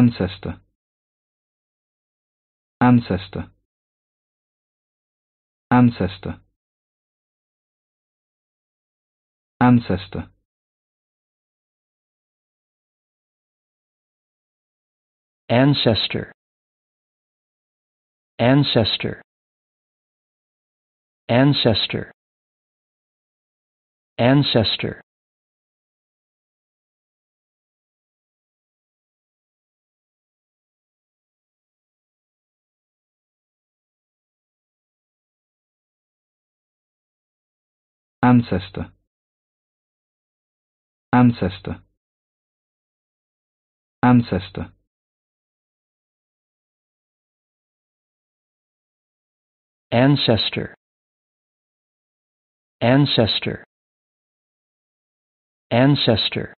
Ancestor Ancestor Ancestor Ancestor Ancestor Ancestor Ancestor Ancestor ancestor ancestor ancestor ancestor ancestor ancestor